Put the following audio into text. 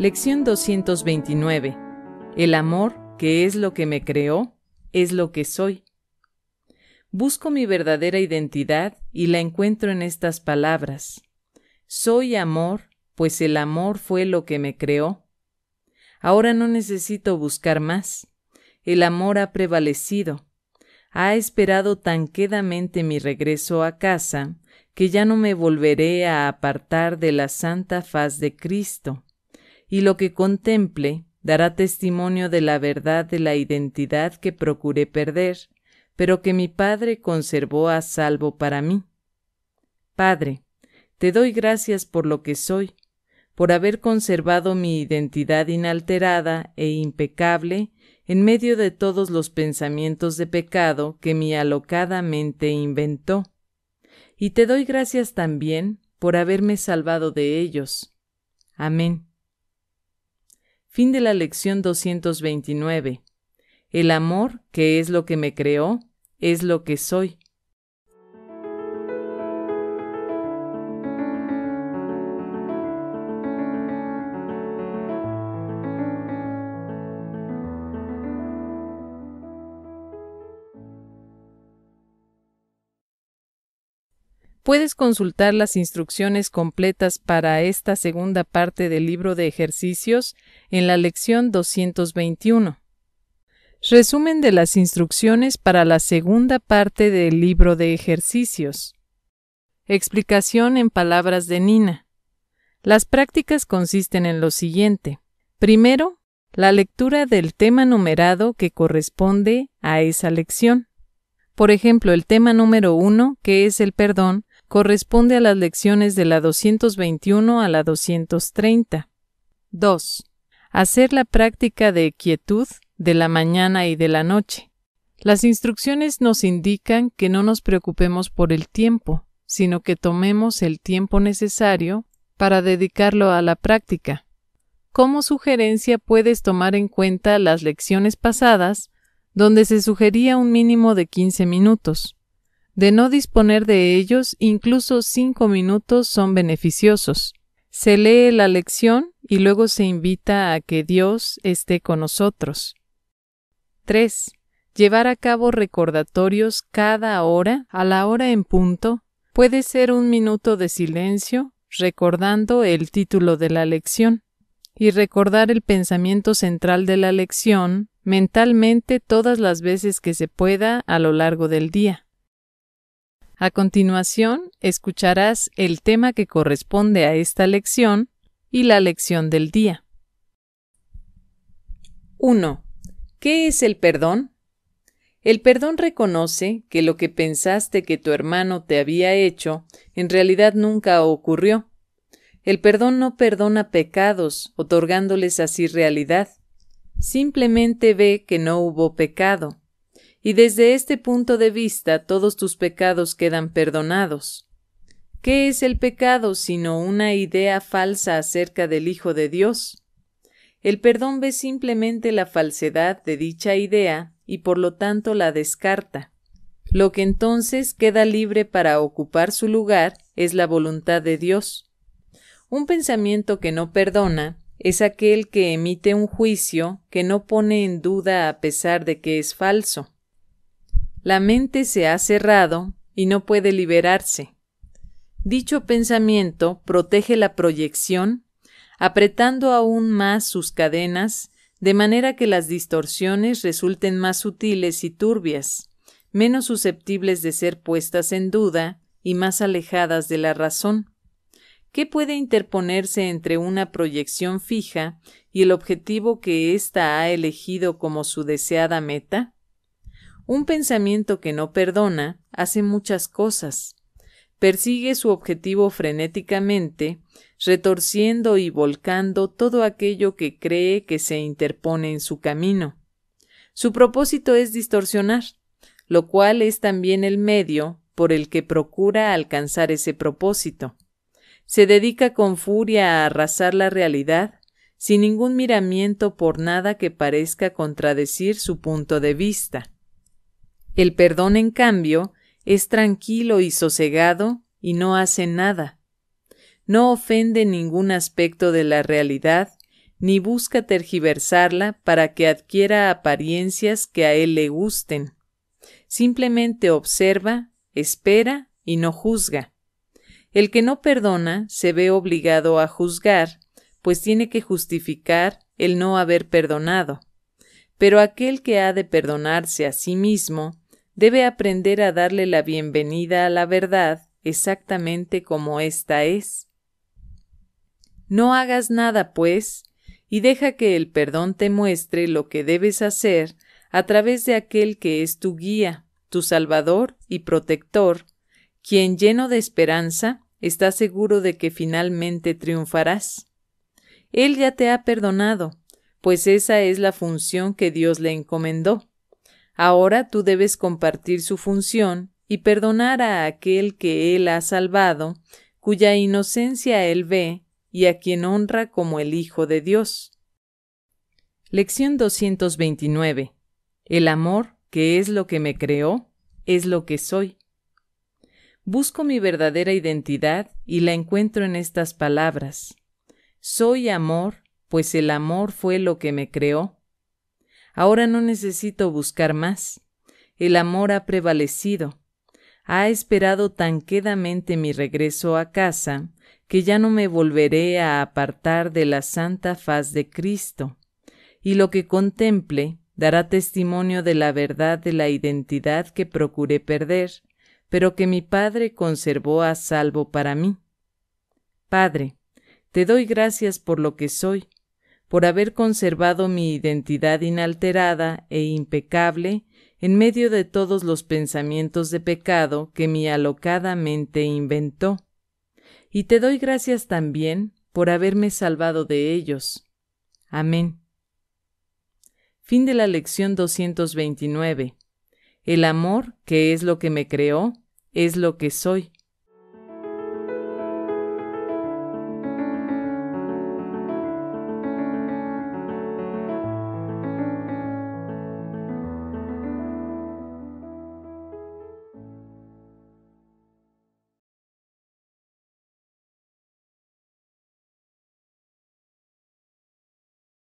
Lección 229. El amor, que es lo que me creó, es lo que soy. Busco mi verdadera identidad y la encuentro en estas palabras. Soy amor, pues el amor fue lo que me creó. Ahora no necesito buscar más. El amor ha prevalecido. Ha esperado tan quedamente mi regreso a casa que ya no me volveré a apartar de la santa faz de Cristo y lo que contemple dará testimonio de la verdad de la identidad que procuré perder, pero que mi Padre conservó a salvo para mí. Padre, te doy gracias por lo que soy, por haber conservado mi identidad inalterada e impecable en medio de todos los pensamientos de pecado que mi alocada mente inventó. Y te doy gracias también por haberme salvado de ellos. Amén. Fin de la lección 229. El amor, que es lo que me creó, es lo que soy, Puedes consultar las instrucciones completas para esta segunda parte del libro de ejercicios en la lección 221. Resumen de las instrucciones para la segunda parte del libro de ejercicios. Explicación en palabras de Nina. Las prácticas consisten en lo siguiente. Primero, la lectura del tema numerado que corresponde a esa lección. Por ejemplo, el tema número uno, que es el perdón, corresponde a las lecciones de la 221 a la 230. 2. Hacer la práctica de quietud de la mañana y de la noche. Las instrucciones nos indican que no nos preocupemos por el tiempo, sino que tomemos el tiempo necesario para dedicarlo a la práctica. Como sugerencia puedes tomar en cuenta las lecciones pasadas, donde se sugería un mínimo de 15 minutos. De no disponer de ellos, incluso cinco minutos son beneficiosos. Se lee la lección y luego se invita a que Dios esté con nosotros. 3. Llevar a cabo recordatorios cada hora, a la hora en punto, puede ser un minuto de silencio, recordando el título de la lección, y recordar el pensamiento central de la lección mentalmente todas las veces que se pueda a lo largo del día. A continuación, escucharás el tema que corresponde a esta lección y la lección del día. 1. ¿Qué es el perdón? El perdón reconoce que lo que pensaste que tu hermano te había hecho en realidad nunca ocurrió. El perdón no perdona pecados, otorgándoles así realidad. Simplemente ve que no hubo pecado y desde este punto de vista todos tus pecados quedan perdonados. ¿Qué es el pecado sino una idea falsa acerca del Hijo de Dios? El perdón ve simplemente la falsedad de dicha idea y por lo tanto la descarta. Lo que entonces queda libre para ocupar su lugar es la voluntad de Dios. Un pensamiento que no perdona es aquel que emite un juicio que no pone en duda a pesar de que es falso. La mente se ha cerrado y no puede liberarse. Dicho pensamiento protege la proyección, apretando aún más sus cadenas, de manera que las distorsiones resulten más sutiles y turbias, menos susceptibles de ser puestas en duda y más alejadas de la razón. ¿Qué puede interponerse entre una proyección fija y el objetivo que ésta ha elegido como su deseada meta? Un pensamiento que no perdona hace muchas cosas. Persigue su objetivo frenéticamente, retorciendo y volcando todo aquello que cree que se interpone en su camino. Su propósito es distorsionar, lo cual es también el medio por el que procura alcanzar ese propósito. Se dedica con furia a arrasar la realidad, sin ningún miramiento por nada que parezca contradecir su punto de vista. El perdón, en cambio, es tranquilo y sosegado y no hace nada. No ofende ningún aspecto de la realidad ni busca tergiversarla para que adquiera apariencias que a él le gusten. Simplemente observa, espera y no juzga. El que no perdona se ve obligado a juzgar, pues tiene que justificar el no haber perdonado. Pero aquel que ha de perdonarse a sí mismo debe aprender a darle la bienvenida a la verdad exactamente como ésta es. No hagas nada, pues, y deja que el perdón te muestre lo que debes hacer a través de aquel que es tu guía, tu Salvador y protector, quien lleno de esperanza está seguro de que finalmente triunfarás. Él ya te ha perdonado, pues esa es la función que Dios le encomendó. Ahora tú debes compartir su función y perdonar a aquel que él ha salvado, cuya inocencia él ve y a quien honra como el Hijo de Dios. Lección 229. El amor, que es lo que me creó, es lo que soy. Busco mi verdadera identidad y la encuentro en estas palabras. Soy amor, pues el amor fue lo que me creó. Ahora no necesito buscar más. El amor ha prevalecido. Ha esperado tan quedamente mi regreso a casa que ya no me volveré a apartar de la santa faz de Cristo. Y lo que contemple dará testimonio de la verdad de la identidad que procuré perder, pero que mi Padre conservó a salvo para mí. Padre, te doy gracias por lo que soy, por haber conservado mi identidad inalterada e impecable en medio de todos los pensamientos de pecado que mi alocada mente inventó. Y te doy gracias también por haberme salvado de ellos. Amén. Fin de la lección 229. El amor, que es lo que me creó, es lo que soy.